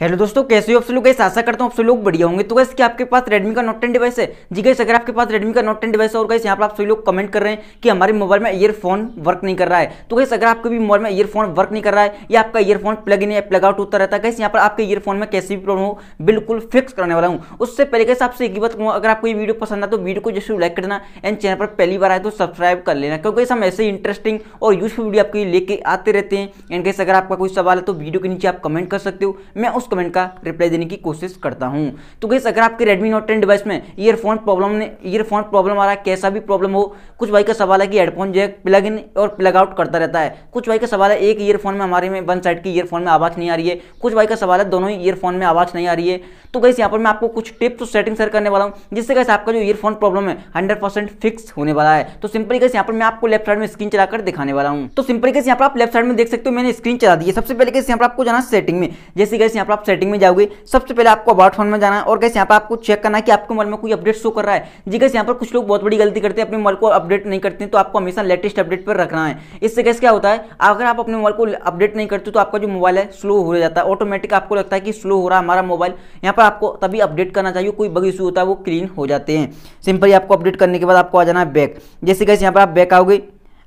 hello दोस्तों कैसे हो आप लोग कैसे आशा करता हूँ आप लोग बढ़िया होंगे तो कैसे कि आपके पास रेडमी का नोट टेन डिवाइस है जी कैसे अगर आपके पास रेडमी का नोट टेन डिवाइस है और कैसे यहाँ पर आप सभी लोग कमेंट कर रहे हैं कि हमारे मोबाइल में ईयरफोन वर्क नहीं कर रहा है तो कैसे अगर आपके भी मोबाइल में ईयरफोन वर्क नहीं कर रहा है या आपका ईयरफोन प्लग इन या प्लग आउट होता रहता है कैसे यहाँ पर आपके ईयरफोन में कैसे भी प्रॉब्लम हो बिल्कुल फिक्स करने वाला हूँ उससे पहले कैसे आपसे एक ही बात कहूँ अगर आपको ये वीडियो पसंद आए तो वीडियो को जैसे लाइक करना एंड चैनल पर पहली बार आए तो सब्सक्राइब कर लेना क्योंकि हम ऐसे इंटरेस्टिंग और यूजफुल वीडियो आपके लेके आते रहते हैं एंड कैसे अगर आपका कोई सवाल है तो वीडियो के नीचे आप कमेंट कर सकते हो मैं उस उस कमेंट का रिप्लाई देने की कोशिश करता हूँ तो गैस अगर आपके रेडमी नोट टेन डिवाइस में ईयरफोन प्रॉब्लम ने ईयरफोन प्रॉब्लम आ रहा है कैसा भी प्रॉब्लम हो कुछ भाई का सवाल है कि हेडफोन जो है प्लग इन और प्लग आउट करता रहता है कुछ भाई का सवाल है एक ईयरफोन में हमारे में वन साइड की ईयरफोन में आवाज़ नहीं आ रही है कुछ भाई का सवाल है दोनों ही ईयरफोन में आवाज़ नहीं आ रही है तो गैस यहाँ पर मैं आपको कुछ टिप्स और सेटिंग शेयर करने वाला हूँ जिससे कैसे आपका जो ईयरफोन प्रॉब्लम है हंड्रेड फिक्स होने वाला है तो सिंपली कैसे यहाँ पर मैं आपको लेफ्ट साइड में स्क्रीन चलाकर दिखाने वाला हूँ तो सिंपली कैसे यहाँ पर आप लेफ्ट साइड में देख सकते हो मैंने स्क्रीन चला दी है सबसे पहले कैसे यहाँ पर आपको जाना सेटिंग में जैसे कैसे यहाँ पर आप सेटिंग में जाओगे सबसे पहले आपको अबाउट फोन में जाना है और कैसे यहाँ पर आपको चेक करना है कि आपके मोबाइल में कोई अपडेट शो कर रहा है जी कैसे यहाँ पर कुछ लोग बहुत बड़ी गलती करते हैं अपने मोबाइल को अपडेट नहीं करते तो आपको हमेशा लेटेस्ट अपडेट पर रखना है इससे कैसे क्या होता है अगर आप अपने मोबाइल को अपडेट नहीं करते तो आपका जो मोबाइल है स्लो हो जाता है ऑटोमेटिक आपको लगता है कि स्लो हो रहा है हमारा मोबाइल यहाँ पर आपको तभी अपडेट करना चाहिए कोई बग इशू होता है वो क्लीन हो जाते हैं सिंपली आपको अपडेट करने के बाद आपको आ जाना है बैक जैसे कैसे यहाँ पर आप बैक आओगे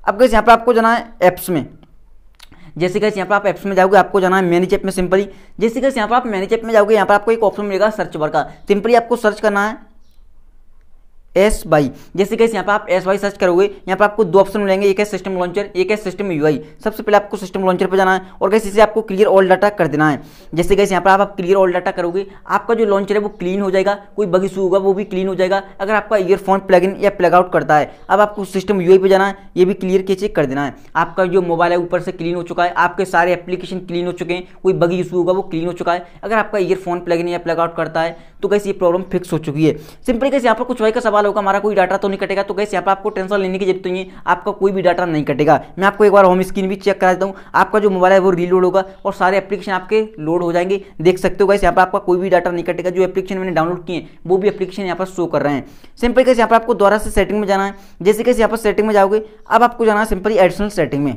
अब कैसे यहाँ पर आपको जाना है ऐप्स में जैसे कैसे यहाँ पर आप एप्स में जाओगे आपको जाना है मैनेज चेप में सिंपली जैसे कैसे यहाँ पर आप मैनेज ऐप में जाओगे यहाँ पर आपको एक ऑप्शन मिलेगा सर्च बार का सिंपली आपको सर्च करना है एस वाई जैसे कैसे यहाँ पर आप एस वाई सर्च करोगे यहाँ पर आपको दो ऑप्शन मिलेंगे एक है सिस्टम लॉन्चर एक है सिस्टम यू सबसे पहले आपको सिस्टम लॉन्चर पर जाना है और कैसे इसे आपको क्लियर ऑल डाटा कर देना है जैसे कैसे यहाँ पर आप, आप क्लियर ऑल डाटा करोगे आपका जो लॉन्चर है वो क्लीन हो जाएगा कोई बग इशू होगा वो भी क्लीन हो जाएगा अगर आपका ईयरफोन प्लग इन या प्लग आउट करता है अब आपको सिस्टम यू पर जाना है ये भी क्लियर कैसे चेक कर देना है आपका जो मोबाइल है ऊपर से क्लीन हो चुका है आपके सारे एप्लीकेशन क्लीन हो चुके हैं कोई बग इशू होगा वो क्लीन हो चुका है अगर आपका ईयरफोन प्लग इन या प्लग आउट करता है तो कैसे ये प्रॉब्लम फिक्स हो चुकी है सिंपली कैसे यहाँ पर कुछ वही का सवाल सवाल होगा हमारा कोई डाटा तो नहीं कटेगा तो गैस यहाँ पर आपको टेंशन लेने की जरूरत नहीं है आपका कोई भी डाटा नहीं कटेगा मैं आपको एक बार होम स्क्रीन भी चेक करा देता हूँ आपका जो मोबाइल है वो रीलोड होगा और सारे एप्लीकेशन आपके लोड हो जाएंगे देख सकते हो गैस यहाँ पर आपका कोई भी डाटा नहीं कटेगा जो एप्लीकेशन मैंने डाउनलोड किए वो भी एप्लीकेशन यहाँ पर शो कर रहे हैं सिंपल कैसे यहाँ पर आपको दोबारा से सेटिंग में जाना है जैसे कैसे यहाँ पर सेटिंग में जाओगे अब आपको जाना है सिंपली एडिशनल सेटिंग में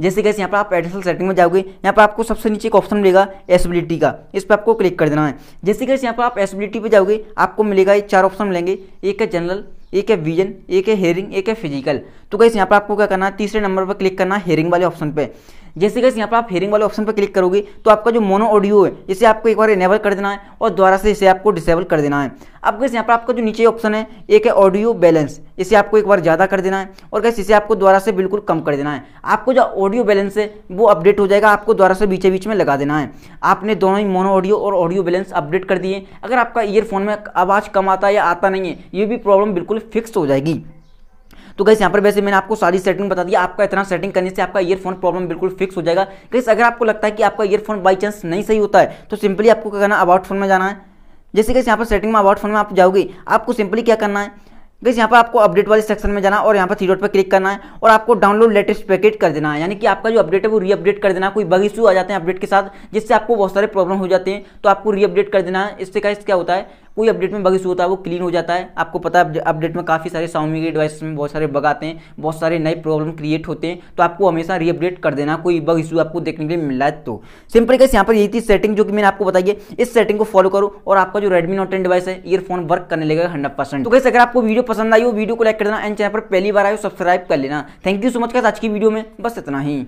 जैसे कैसे यहाँ पर आप एडिशनल सेटिंग में जाओगे यहाँ पर आपको सबसे नीचे एक ऑप्शन मिलेगा एसबिलिटी का इस पर आपको क्लिक कर देना है जैसे कैसे यहाँ पर आप एसबिलिटी पर जाओगे आपको मिलेगा ये चार ऑप्शन मिलेंगे एक है जनरल एक है विजन एक है हेयरिंग एक है फिजिकल तो कैसे यहाँ पर आपको क्या करना है तीसरे नंबर पर क्लिक करना है हेयरिंग वाले ऑप्शन पर जैसे कि यहाँ पर आप हेयरिंग वाले ऑप्शन पर क्लिक करोगे तो आपका जो मोनो ऑडियो है इसे आपको एक बार इनेबल कर देना है और दोबारा से इसे आपको डिसेबल कर देना है अब कैसे यहाँ पर आपका जो नीचे ऑप्शन है एक है ऑडियो बैलेंस इसे आपको एक बार ज़्यादा कर देना है और कैसे इसे आपको दोबारा से बिल्कुल कम कर देना है आपको जो ऑडियो बैलेंस है वो अपडेट हो जाएगा आपको दोबारा से बीचे बीच में लगा देना है आपने दोनों ही मोनो ऑडियो और ऑडियो बैलेंस अपडेट कर दिए अगर आपका ईयरफोन में आवाज़ कम आता है या आता नहीं है ये भी प्रॉब्लम बिल्कुल फिक्स हो जाएगी तो गैस यहाँ पर वैसे मैंने आपको सारी सेटिंग बता दी आपका इतना सेटिंग करने से आपका ईयरफोन प्रॉब्लम बिल्कुल फिक्स हो जाएगा गैस अगर आपको लगता है कि आपका ईयरफोन बाई चांस नहीं सही होता है तो सिंपली आपको क्या करना अबाउट फोन में जाना है जैसे कैसे यहाँ पर सेटिंग में अबाउट फोन में आप जाओगे आपको सिंपली क्या करना है गैस यहाँ पर आपको अपडेट वाले सेक्शन में जाना और यहाँ पर थ्री डॉट पर क्लिक करना है और आपको डाउनलोड लेटेस्ट पैकेट कर देना है यानी कि आपका जो अपडेट है वो रीअपडेट कर देना कोई बग इशू आ जाते हैं अपडेट के साथ जिससे आपको बहुत सारे प्रॉब्लम हो जाते हैं तो आपको रीअपडेट कर देना है इससे कैसे क्या होता है कोई अपडेट में बग इशू होता है वो क्लीन हो जाता है आपको पता है अपडेट में काफ़ी सारे साउमी के डिवाइस में बहुत सारे बग आते हैं बहुत सारे नए प्रॉब्लम क्रिएट होते हैं तो आपको हमेशा रीअपडेट कर देना कोई बग इशू आपको देखने के लिए मिल रहा है तो सिंपल कैसे यहाँ पर यही थी सेटिंग जो कि मैंने आपको बताइए इस सेटिंग को फॉलो करो और आपका जो रेडमी नोट टेन डिवाइस है ईयरफोन वर्क करने लगेगा हंड्रेड परसेंट तो कैसे अगर आपको वीडियो पसंद आई हो वीडियो को लाइक कर देना एंड चैनल पर पहली बार आयो सब्सक्राइब कर लेना थैंक यू सो मच कैसे आज की वीडियो में बस इतना ही